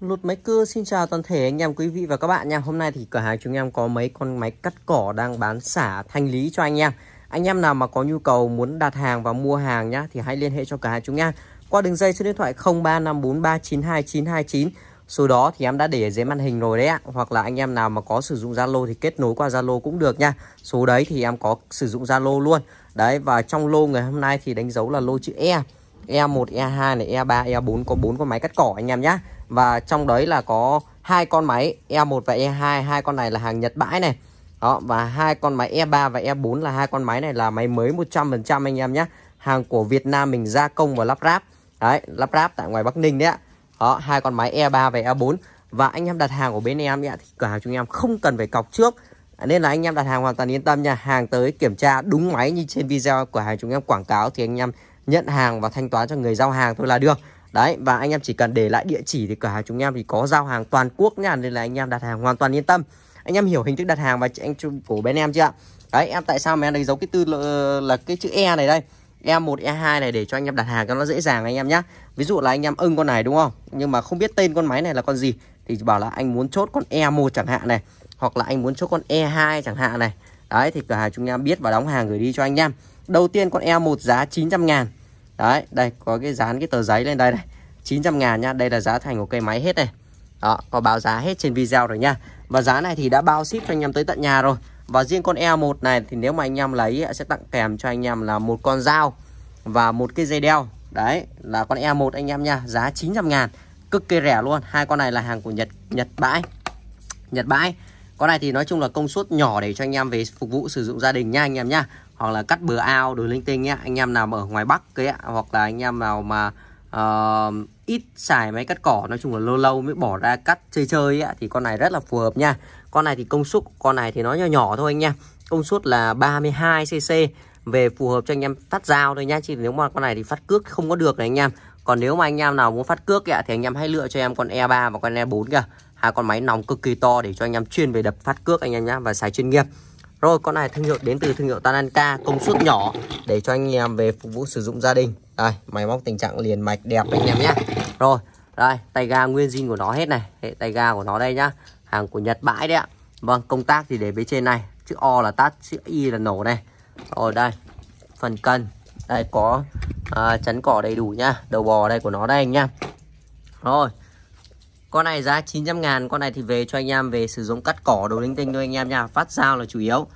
Lột máy cưa xin chào toàn thể anh em quý vị và các bạn nha Hôm nay thì cửa hàng chúng em có mấy con máy cắt cỏ đang bán xả thanh lý cho anh em Anh em nào mà có nhu cầu muốn đặt hàng và mua hàng nhá Thì hãy liên hệ cho cửa hàng chúng em Qua đường dây số điện thoại 0354392929 Số đó thì em đã để dưới màn hình rồi đấy ạ Hoặc là anh em nào mà có sử dụng Zalo thì kết nối qua Zalo cũng được nha Số đấy thì em có sử dụng Zalo luôn Đấy và trong lô ngày hôm nay thì đánh dấu là lô chữ E E1, E2, này E3, E4 có 4 con máy cắt cỏ anh em nhá và trong đấy là có hai con máy E1 và E2 hai con này là hàng Nhật bãi này đó và hai con máy E3 và E4 là hai con máy này là máy mới 100% anh em nhé hàng của Việt Nam mình gia công và lắp ráp đấy lắp ráp tại ngoài Bắc Ninh đấy ạ đó hai con máy E3 và E4 và anh em đặt hàng của bên em nhé thì cửa hàng chúng em không cần phải cọc trước nên là anh em đặt hàng hoàn toàn yên tâm nha hàng tới kiểm tra đúng máy như trên video của hàng chúng em quảng cáo thì anh em nhận hàng và thanh toán cho người giao hàng thôi là được Đấy và anh em chỉ cần để lại địa chỉ thì cửa hàng chúng em thì có giao hàng toàn quốc nha nên là anh em đặt hàng hoàn toàn yên tâm. Anh em hiểu hình thức đặt hàng và anh của bên em chưa ạ? Đấy em tại sao mà em đánh dấu cái tư là cái chữ E này đây. E1, E2 này để cho anh em đặt hàng cho nó dễ dàng anh em nhé Ví dụ là anh em ưng con này đúng không? Nhưng mà không biết tên con máy này là con gì Thì bảo là anh muốn chốt con E1 chẳng hạn này Hoặc là anh muốn chốt con E2 chẳng hạn này Đấy thì cửa hàng chúng em biết và đóng hàng gửi đi cho anh em Đầu tiên con E1 giá 900 ngàn Đấy đây có cái dán cái tờ giấy lên đây này 900 ngàn nhá Đây là giá thành của cây máy hết này Đó có báo giá hết trên video rồi nha Và giá này thì đã bao ship cho anh em tới tận nhà rồi Và riêng con E1 này thì nếu mà anh em lấy Sẽ tặng kèm cho anh em là một con dao Và một cái dây đeo Đấy là con E1 anh em nha Giá 900 ngàn cực kỳ rẻ luôn hai con này là hàng của Nhật Nhật bãi Nhật bãi con này thì nói chung là công suất nhỏ để cho anh em về phục vụ sử dụng gia đình nha anh em nha hoặc là cắt bừa ao đồ linh tinh nhé anh em nào mà ở ngoài Bắc kia hoặc là anh em nào mà uh, ít xài máy cắt cỏ nói chung là lâu lâu mới bỏ ra cắt chơi chơi á, thì con này rất là phù hợp nha con này thì công suất con này thì nó nhỏ nhỏ thôi anh nha công suất là 32 cc về phù hợp cho anh em phát dao thôi nha chứ nếu mà con này thì phát cước không có được này anh em còn nếu mà anh em nào muốn phát cước ấy, thì anh em hãy lựa cho em con E3 và con E4 kìa hai con máy nòng cực kỳ to để cho anh em chuyên về đập phát cước anh em nhá và xài chuyên nghiệp rồi con này thương hiệu đến từ thương hiệu Tananka công suất nhỏ để cho anh em về phục vụ sử dụng gia đình đây máy móc tình trạng liền mạch đẹp anh em nhé rồi đây tay ga nguyên zin của nó hết này hệ tay ga của nó đây nhá hàng của Nhật bãi đấy ạ vâng công tác thì để bên trên này chữ O là tắt chữ Y là nổ này rồi đây phần cân đây có à, chắn cỏ đầy đủ nhá đầu bò đây của nó đây anh nhá rồi con này giá 900 ngàn con này thì về cho anh em về sử dụng cắt cỏ đồ linh tinh thôi anh em nha phát sao là chủ yếu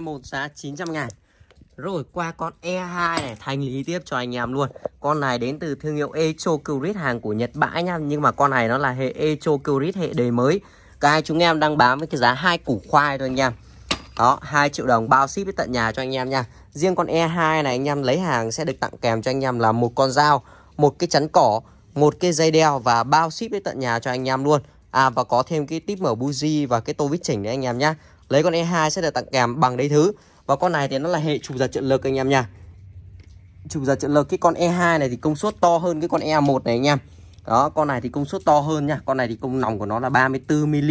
một 1 giá 900 ngàn Rồi qua con E2 này Thành lý tiếp cho anh em luôn Con này đến từ thương hiệu Echo Curit Hàng của Nhật Bãi nha Nhưng mà con này nó là hệ Echo Curit hệ đời mới Cái hai chúng em đang bán với cái giá hai củ khoai thôi anh em đó, 2 triệu đồng bao ship đến tận nhà cho anh em nha. Riêng con E2 này anh em lấy hàng sẽ được tặng kèm cho anh em là một con dao, một cái chắn cỏ, một cái dây đeo và bao ship đến tận nhà cho anh em luôn. À và có thêm cái tip mở buji và cái tô vít chỉnh đấy anh em nhá lấy con E2 sẽ được tặng kèm bằng đấy thứ và con này thì nó là hệ chủ giật trợ lực anh em nha chủ giật trợ lực cái con E2 này thì công suất to hơn cái con E1 này anh em đó con này thì công suất to hơn nha con này thì công nòng của nó là 34 mm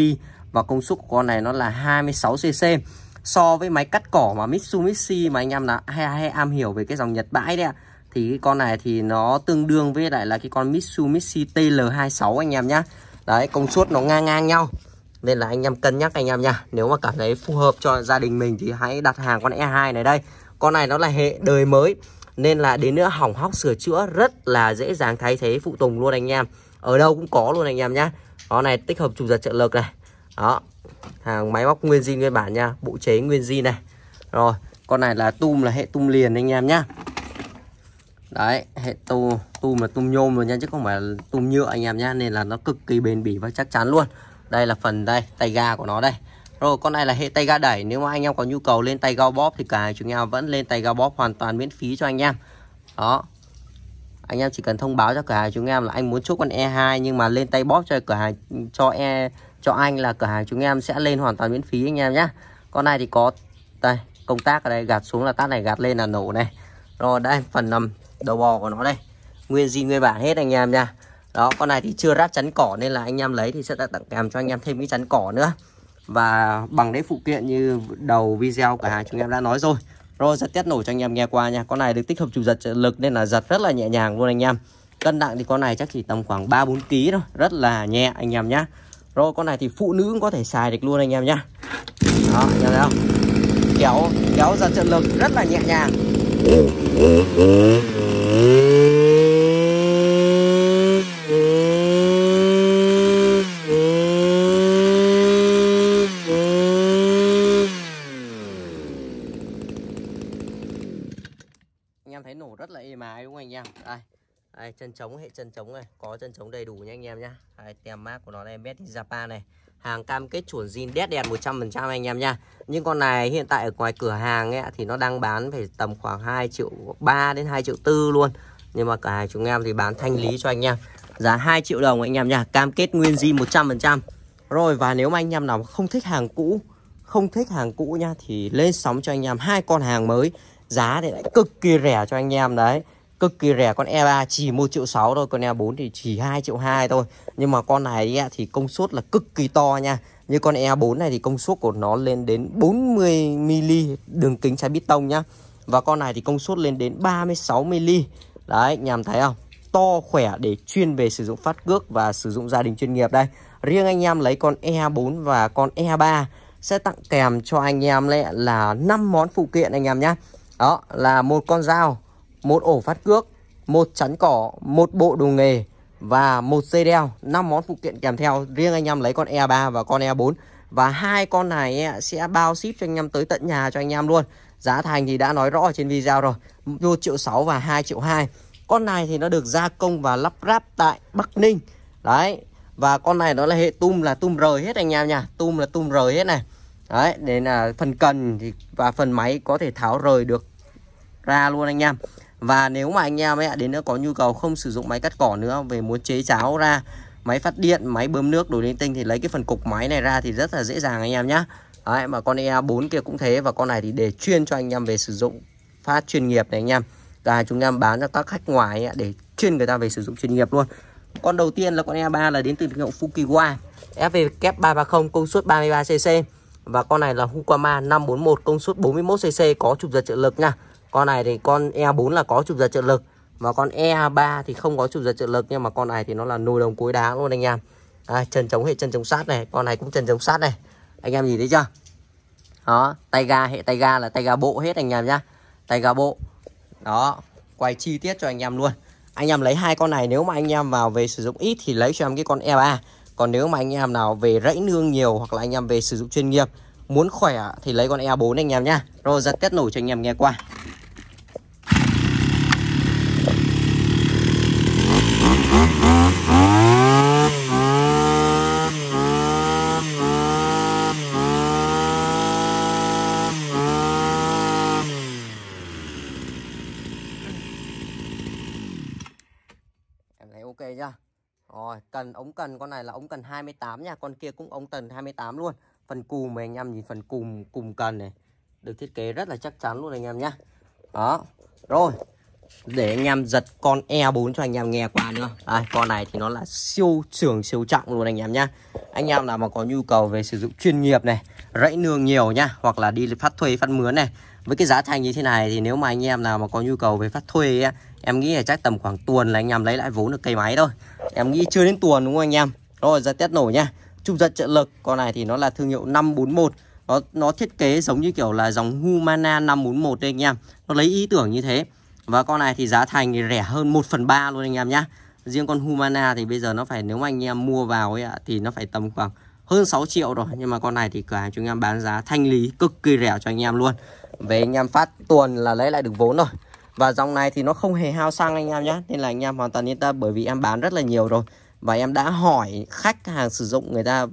và công suất của con này nó là 26 cc so với máy cắt cỏ mà Mitsubishi mà anh em là hay, hay am hiểu về cái dòng Nhật bãi đấy ạ thì cái con này thì nó tương đương với lại là cái con Mitsubishi TL26 anh em nhá đấy công suất nó ngang ngang nhau nên là anh em cân nhắc anh em nha Nếu mà cảm thấy phù hợp cho gia đình mình Thì hãy đặt hàng con E2 này đây Con này nó là hệ đời mới Nên là đến nữa hỏng hóc sửa chữa Rất là dễ dàng thay thế phụ tùng luôn anh em Ở đâu cũng có luôn anh em nhá con này tích hợp chủ giật trợ lực này Đó Hàng máy móc nguyên zin nguyên bản nha Bộ chế nguyên zin này Rồi Con này là tum là hệ tum liền anh em nhá Đấy, hệ tu tu mà tum nhôm rồi nha chứ không phải là tum nhựa anh em nhá nên là nó cực kỳ bền bỉ và chắc chắn luôn đây là phần đây tay ga của nó đây rồi con này là hệ tay ga đẩy nếu mà anh em có nhu cầu lên tay ga bóp thì cả chúng em vẫn lên tay ga bóp hoàn toàn miễn phí cho anh em đó anh em chỉ cần thông báo cho cửa hàng chúng em là anh muốn chốt con E2 nhưng mà lên tay bóp cho cửa hàng cho E cho anh là cửa hàng chúng em sẽ lên hoàn toàn miễn phí anh em nhé con này thì có đây công tác ở đây gạt xuống là tắt này gạt lên là nổ này rồi đây phần nằm đầu bò của nó đây nguyên di nguyên bản hết anh em nha đó con này thì chưa ráp chắn cỏ nên là anh em lấy thì sẽ tặng kèm cho anh em thêm cái chắn cỏ nữa và bằng đấy phụ kiện như đầu video cả hai chúng em đã nói rồi rồi giật test nổ cho anh em nghe qua nha con này được tích hợp chủ giật lực nên là giật rất là nhẹ nhàng luôn anh em cân nặng thì con này chắc chỉ tầm khoảng 3 bốn kg thôi rất là nhẹ anh em nhá rồi con này thì phụ nữ cũng có thể xài được luôn anh em nhá đó anh em thấy không kéo kéo giật trợ lực rất là nhẹ nhàng mái đúng không anh em đây đây, chân trống hệ chân trống này có chân trống đầy đủ nha anh em nhá đây, tem mát của nó đây made in japan này hàng cam kết chuẩn zin đét đèn 100% anh em nhá nhưng con này hiện tại ở ngoài cửa hàng ấy, thì nó đang bán phải tầm khoảng 2 triệu 3 đến 2 triệu tư luôn nhưng mà cả hai chúng em thì bán thanh lý cho anh em giá 2 triệu đồng anh em nhá cam kết nguyên zin 100% rồi và nếu mà anh em nào không thích hàng cũ không thích hàng cũ nhá thì lên sóng cho anh em hai con hàng mới giá thì lại cực kỳ rẻ cho anh em đấy cực kỳ rẻ con E3 chỉ 1 triệu 6 thôi con E4 thì chỉ 2 triệu 2 thôi nhưng mà con này thì công suất là cực kỳ to nha như con E4 này thì công suất của nó lên đến 40 mm đường kính trái bít tông nhá và con này thì công suất lên đến 36 mm đấy anh em thấy không to khỏe để chuyên về sử dụng phát cước và sử dụng gia đình chuyên nghiệp đây riêng anh em lấy con E4 và con E3 sẽ tặng kèm cho anh em là 5 món phụ kiện anh em nhé đó là một con dao một ổ phát cước một chắn cỏ một bộ đồ nghề và một dây đeo năm món phụ kiện kèm theo riêng anh em lấy con E3 và con E4 và hai con này sẽ bao ship cho anh em tới tận nhà cho anh em luôn giá thành thì đã nói rõ ở trên video rồi một triệu sáu và 2 triệu hai con này thì nó được gia công và lắp ráp tại Bắc Ninh đấy và con này nó là hệ tum là tum rời hết anh em nha tum là tum rời hết này đấy nên là phần cần thì và phần máy có thể tháo rời được ra luôn anh em và nếu mà anh em ấy đến nữa có nhu cầu không sử dụng máy cắt cỏ nữa về muốn chế cháo ra máy phát điện máy bơm nước đổi linh tinh thì lấy cái phần cục máy này ra thì rất là dễ dàng anh em nhá Đấy, mà con EA4 kia cũng thế và con này thì để chuyên cho anh em về sử dụng phát chuyên nghiệp này anh em. Và chúng em bán cho các khách ngoài để chuyên người ta về sử dụng chuyên nghiệp luôn. Con đầu tiên là con EA3 là đến từ thương hiệu Fukiwa FVK330 công suất 33cc và con này là Hukama 541 công suất 41cc có chụp giật trợ lực nha con này thì con E4 là có chụp giật trợ lực và con E3 thì không có chụp giật trợ lực nhưng mà con này thì nó là nồi đồng cối đá luôn anh em à, chân chống hệ chân chống sát này con này cũng chân chống sát này anh em nhìn thấy chưa đó tay ga hệ tay ga là tay ga bộ hết anh em nhá tay ga bộ đó quay chi tiết cho anh em luôn anh em lấy hai con này nếu mà anh em vào về sử dụng ít thì lấy cho em cái con E3 còn nếu mà anh em nào về rẫy nương nhiều hoặc là anh em về sử dụng chuyên nghiệp muốn khỏe thì lấy con E4 anh em nhá. Rồi giật test nổ cho anh em nghe qua. cần ống cần con này là ống cần 28 nha con kia cũng ống cần 28 luôn phần cùm mà anh em nhìn phần cùm cùm cần này được thiết kế rất là chắc chắn luôn anh em nhé đó rồi để anh em giật con E4 cho anh em nghe qua nữa đây, con này thì nó là siêu trưởng siêu trọng luôn anh em nhá anh em nào mà có nhu cầu về sử dụng chuyên nghiệp này rẫy nương nhiều nhá hoặc là đi phát thuê phát mướn này với cái giá thành như thế này thì nếu mà anh em nào mà có nhu cầu về phát thuê ấy, em nghĩ là chắc tầm khoảng tuần là anh em lấy lại vốn được cây máy thôi em nghĩ chưa đến tuần đúng không anh em rồi ra test nổ nha trung giật trợ lực con này thì nó là thương hiệu 541 nó nó thiết kế giống như kiểu là dòng Humana 541 đây anh em nó lấy ý tưởng như thế và con này thì giá thành thì rẻ hơn 1 phần 3 luôn anh em nhá riêng con Humana thì bây giờ nó phải nếu mà anh em mua vào ấy ạ thì nó phải tầm khoảng hơn 6 triệu rồi nhưng mà con này thì cửa hàng chúng em bán giá thanh lý cực kỳ rẻ cho anh em luôn về anh em phát tuần là lấy lại được vốn rồi Và dòng này thì nó không hề hao xăng anh em nhé Nên là anh em hoàn toàn yên tâm bởi vì em bán rất là nhiều rồi Và em đã hỏi khách hàng sử dụng người ta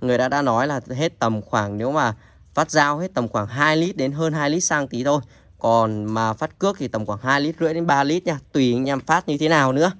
Người ta đã nói là hết tầm khoảng nếu mà phát dao hết tầm khoảng 2 lít đến hơn 2 lít xăng tí thôi còn mà phát cước thì tầm khoảng 2 lít rưỡi đến 3 lít nha Tùy anh em phát như thế nào nữa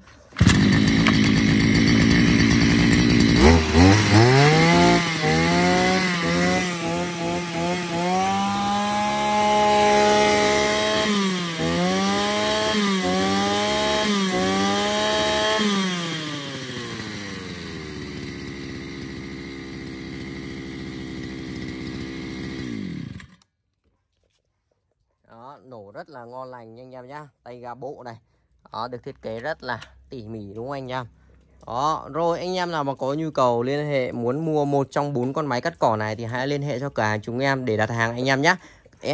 ngon lành nha anh em nhá tay gà bộ này đó được thiết kế rất là tỉ mỉ đúng không anh em đó rồi anh em nào mà có nhu cầu liên hệ muốn mua một trong bốn con máy cắt cỏ này thì hãy liên hệ cho cửa hàng chúng em để đặt hàng anh em nhé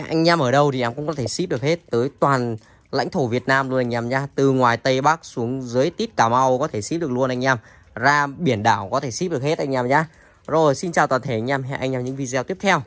anh em ở đâu thì em cũng có thể ship được hết tới toàn lãnh thổ Việt Nam luôn anh em nhá từ ngoài Tây Bắc xuống dưới tít Cà Mau có thể ship được luôn anh em ra biển đảo có thể ship được hết anh em nhá rồi xin chào toàn thể anh em hẹn anh em những video tiếp theo